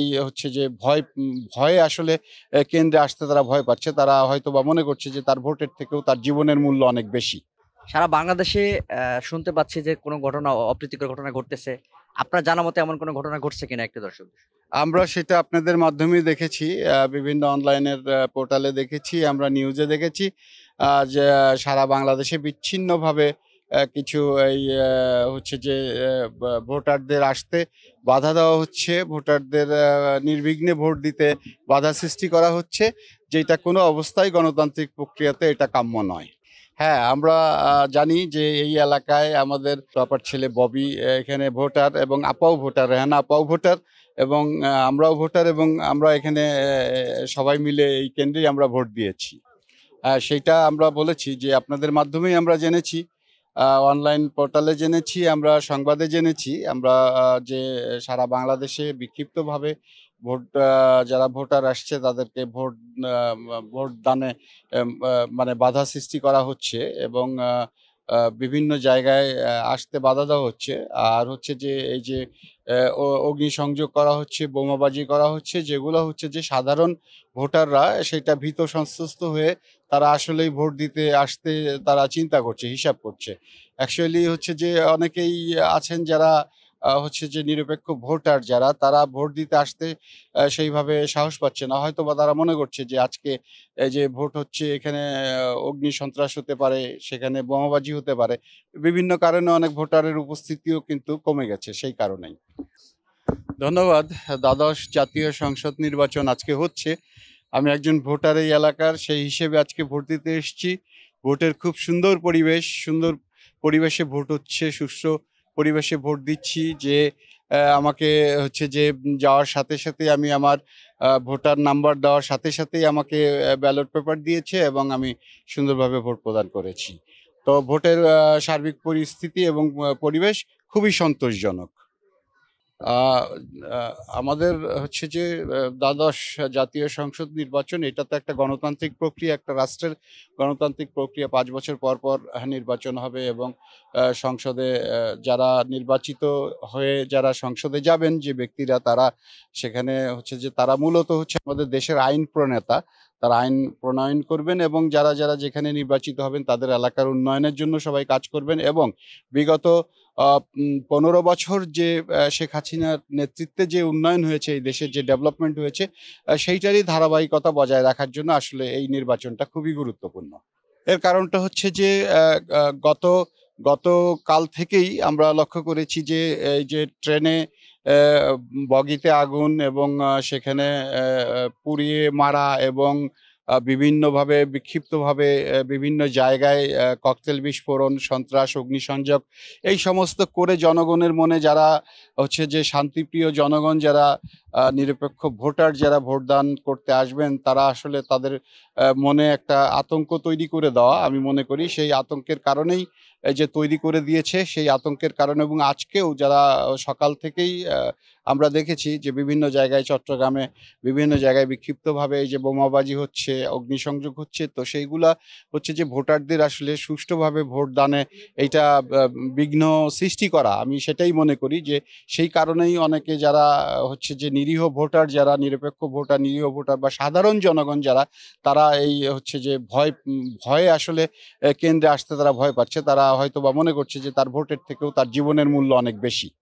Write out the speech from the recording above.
এই হচ্ছে যে ভয় ভয়ে আসলে কেন্দ্রে আসতে তারা ভয় পাচ্ছে তারা হয়তো বা মনে করছে যে তার ভোটের থেকেও তার জীবনের মূল্য অনেক বেশি সারা বাংলাদেশে শুনতে পাচ্ছি যে কোনো ঘটনা অপ্রীতিকর ঘটনা ঘটতেছে আপনার জানা মতে এমন কোনো ঘটনা ঘটছে কিনা একটা দর্শক আমরা সেটা আপনাদের মাধ্যমে দেখেছি বিভিন্ন অনলাইনের পোর্টালে দেখেছি আমরা নিউজে দেখেছি যে সারা বাংলাদেশে বিচ্ছিন্নভাবে কিছু এই হচ্ছে যে ভোটারদের আসতে বাধা দেওয়া হচ্ছে ভোটারদের নির্বিঘ্নে ভোট দিতে বাধা সৃষ্টি করা হচ্ছে যেটা কোনো অবস্থায় গণতান্ত্রিক প্রক্রিয়াতে এটা কাম্য নয় হ্যাঁ আমরা জানি যে এই এলাকায় আমাদের প্রপার ছেলে ববি এখানে ভোটার এবং আপাও ভোটার রেহানা আপাও ভোটার এবং আমরাও ভোটার এবং আমরা এখানে সবাই মিলে এই কেন্দ্রেই আমরা ভোট দিয়েছি হ্যাঁ, সেইটা আমরা বলেছি যে আপনাদের মাধ্যমেই আমরা জেনেছি অনলাইন পোর্টালে জেনেছি আমরা সংবাদে জেনেছি আমরা যে সারা বাংলাদেশে বিক্ষিপ্তভাবে ভোট যারা ভোটার আসছে তাদেরকে ভোট ভোট দানে মানে বাধা সৃষ্টি করা হচ্ছে এবং বিভিন্ন জায়গায় আসতে বাধা দেওয়া হচ্ছে আর হচ্ছে যে এই যে অগ্নিসংযোগ করা হচ্ছে বোমাবাজি করা হচ্ছে যেগুলো হচ্ছে যে সাধারণ ভোটাররা সেটা ভীত সন্ত্রস্ত হয়ে তারা আসলেই ভোট দিতে আসতে তারা চিন্তা করছে হিসাব করছে অ্যাকচুয়ালি হচ্ছে যে অনেকেই আছেন যারা হচ্ছে যে নিরপেক্ষ ভোটার যারা তারা ভোট দিতে আসতে সেইভাবে সাহস পাচ্ছে না হয়তো বা তারা মনে করছে যে আজকে যে ভোট হচ্ছে এখানে অগ্নি সন্ত্রাস হতে পারে সেখানে বোমাবাজি হতে পারে বিভিন্ন কারণে অনেক ভোটারের উপস্থিতিও কিন্তু কমে গেছে সেই কারণেই ধন্যবাদ দ্বাদশ জাতীয় সংসদ নির্বাচন আজকে হচ্ছে আমি একজন ভোটার এই এলাকার সেই হিসেবে আজকে ভোট দিতে এসেছি ভোটের খুব সুন্দর পরিবেশ সুন্দর পরিবেশে ভোট হচ্ছে সুস্থ পরিবেশে ভোট দিচ্ছি যে আমাকে হচ্ছে যে যাওয়ার সাথে সাথে আমি আমার ভোটার নাম্বার দেওয়ার সাথে সাথেই আমাকে ব্যালট পেপার দিয়েছে এবং আমি সুন্দরভাবে ভোট প্রদান করেছি তো ভোটের সার্বিক পরিস্থিতি এবং পরিবেশ খুবই সন্তোষজনক আমাদের হচ্ছে যে দ্বাদশ জাতীয় সংসদ নির্বাচন এটা তো একটা গণতান্ত্রিক প্রক্রিয়া একটা রাষ্ট্রের গণতান্ত্রিক প্রক্রিয়া পাঁচ বছর পর পর নির্বাচন হবে এবং সংসদে যারা নির্বাচিত হয়ে যারা সংসদে যাবেন যে ব্যক্তিরা তারা সেখানে হচ্ছে যে তারা মূলত হচ্ছে আমাদের দেশের আইন প্রণেতা তারা আইন প্রণয়ন করবেন এবং যারা যারা যেখানে নির্বাচিত হবেন তাদের এলাকার উন্নয়নের জন্য সবাই কাজ করবেন এবং বিগত পনেরো বছর যে শেখ হাসিনার নেতৃত্বে যে উন্নয়ন হয়েছে এই দেশের যে ডেভেলপমেন্ট হয়েছে সেইটারই ধারাবাহিকতা বজায় রাখার জন্য আসলে এই নির্বাচনটা খুবই গুরুত্বপূর্ণ এর কারণটা হচ্ছে যে গত গতকাল থেকেই আমরা লক্ষ্য করেছি যে এই যে ট্রেনে বগিতে আগুন এবং সেখানে পুড়িয়ে মারা এবং বিভিন্নভাবে বিক্ষিপ্তভাবে বিভিন্ন জায়গায় ককটেল বিস্ফোরণ সন্ত্রাস অগ্নিসংযোগ এই সমস্ত করে জনগণের মনে যারা হচ্ছে যে শান্তিপ্রিয় জনগণ যারা নিরপেক্ষ ভোটার যারা ভোটদান করতে আসবেন তারা আসলে তাদের মনে একটা আতঙ্ক তৈরি করে দেওয়া আমি মনে করি সেই আতঙ্কের কারণেই যে তৈরি করে দিয়েছে সেই আতঙ্কের কারণে এবং আজকেও যারা সকাল থেকেই আমরা দেখেছি যে বিভিন্ন জায়গায় চট্টগ্রামে বিভিন্ন জায়গায় বিক্ষিপ্তভাবে এই যে বোমাবাজি হচ্ছে অগ্নিসংযোগ হচ্ছে তো সেইগুলা হচ্ছে যে ভোটারদের আসলে সুষ্ঠুভাবে ভোট দানে এইটা বিঘ্ন সৃষ্টি করা আমি সেটাই মনে করি যে সেই কারণেই অনেকে যারা হচ্ছে যে নিরীহ ভোটার যারা নিরপেক্ষ ভোটার নিরীহ ভোটার বা সাধারণ জনগণ যারা তারা এই হচ্ছে যে ভয় ভয়ে আসলে কেন্দ্রে আসতে তারা ভয় পাচ্ছে তারা হয়তো বা মনে করছে যে তার ভোটের থেকেও তার জীবনের মূল্য অনেক বেশি